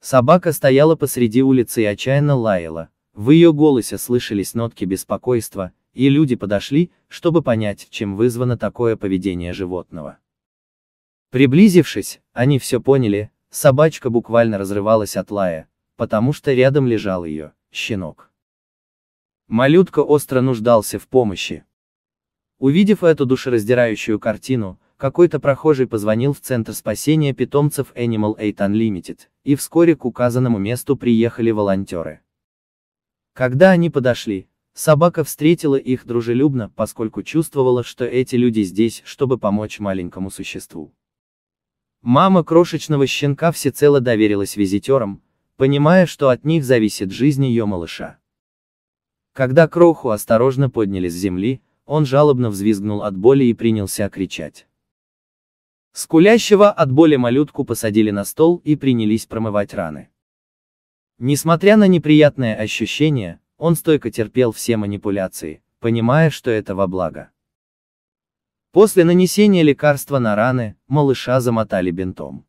Собака стояла посреди улицы и отчаянно лаяла. В ее голосе слышались нотки беспокойства, и люди подошли, чтобы понять, чем вызвано такое поведение животного. Приблизившись, они все поняли, собачка буквально разрывалась от лая, потому что рядом лежал ее, щенок. Малютка остро нуждался в помощи. Увидев эту душераздирающую картину, какой-то прохожий позвонил в Центр спасения питомцев Animal Aid Unlimited, и вскоре к указанному месту приехали волонтеры. Когда они подошли, собака встретила их дружелюбно, поскольку чувствовала, что эти люди здесь, чтобы помочь маленькому существу. Мама крошечного щенка всецело доверилась визитерам, понимая, что от них зависит жизнь ее малыша. Когда кроху осторожно подняли с земли, он жалобно взвизгнул от боли и принялся кричать. Скулящего от боли малютку посадили на стол и принялись промывать раны. Несмотря на неприятное ощущение, он стойко терпел все манипуляции, понимая, что это во благо. После нанесения лекарства на раны, малыша замотали бинтом.